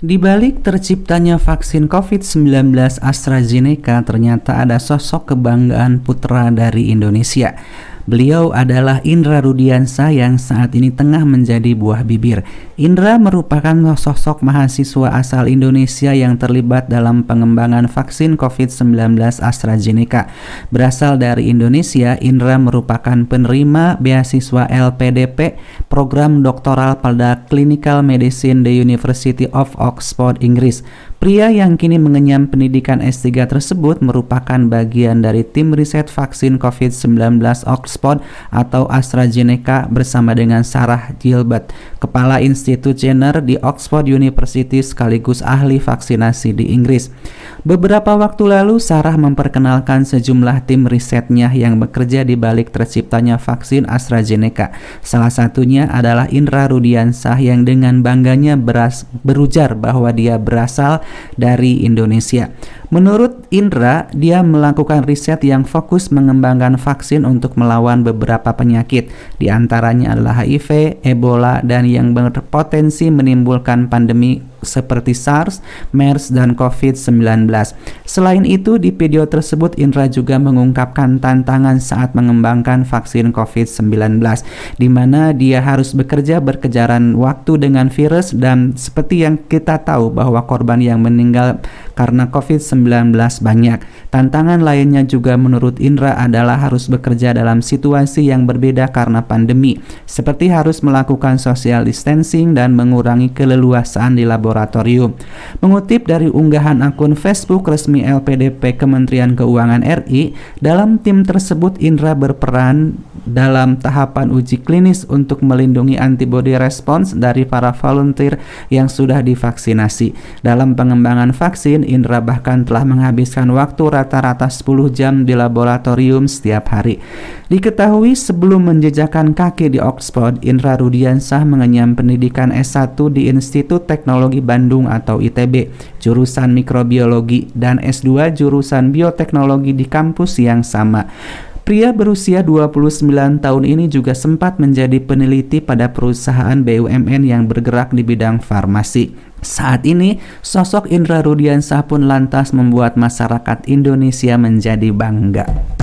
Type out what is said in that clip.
Di balik terciptanya vaksin COVID-19 AstraZeneca ternyata ada sosok kebanggaan putra dari Indonesia. Beliau adalah Indra Rudiansa yang saat ini tengah menjadi buah bibir. Indra merupakan sosok mahasiswa asal Indonesia yang terlibat dalam pengembangan vaksin COVID-19 AstraZeneca. Berasal dari Indonesia, Indra merupakan penerima beasiswa LPDP program doktoral pada Clinical Medicine the University of Oxford, Inggris. Pria yang kini mengenyam pendidikan S3 tersebut merupakan bagian dari tim riset vaksin COVID-19 Oxford atau AstraZeneca bersama dengan Sarah Gilbert, kepala Institut Jenner di Oxford University sekaligus ahli vaksinasi di Inggris. Beberapa waktu lalu, Sarah memperkenalkan sejumlah tim risetnya yang bekerja di balik terciptanya vaksin AstraZeneca. Salah satunya adalah Indra Rudiansah yang dengan bangganya beras, berujar bahwa dia berasal dari Indonesia. Menurut Indra, dia melakukan riset yang fokus mengembangkan vaksin untuk melawan beberapa penyakit, di antaranya adalah HIV, Ebola, dan yang berpotensi menimbulkan pandemi seperti SARS, MERS, dan COVID-19. Selain itu, di video tersebut Indra juga mengungkapkan tantangan saat mengembangkan vaksin COVID-19, di mana dia harus bekerja berkejaran waktu dengan virus dan seperti yang kita tahu bahwa korban yang meninggal karena COVID-19 banyak. Tantangan lainnya juga menurut Indra adalah harus bekerja dalam situasi yang berbeda karena pandemi, seperti harus melakukan social distancing dan mengurangi keleluasaan di laboratorium. Mengutip dari unggahan akun Facebook resmi LPDP Kementerian Keuangan RI, dalam tim tersebut Indra berperan dalam tahapan uji klinis untuk melindungi antibody respons dari para volunteer yang sudah divaksinasi. Dalam pengembangan vaksin, Indra bahkan telah menghabiskan waktu rata-rata 10 jam di laboratorium setiap hari. Diketahui sebelum menjejakan kaki di Oxford, Indra Rudiansah mengenyam pendidikan S1 di Institut Teknologi Bandung atau ITB, jurusan mikrobiologi dan S2 jurusan bioteknologi di kampus yang sama. Pria berusia 29 tahun ini juga sempat menjadi peneliti pada perusahaan BUMN yang bergerak di bidang farmasi. Saat ini, sosok Indra Rudiansah pun lantas membuat masyarakat Indonesia menjadi bangga.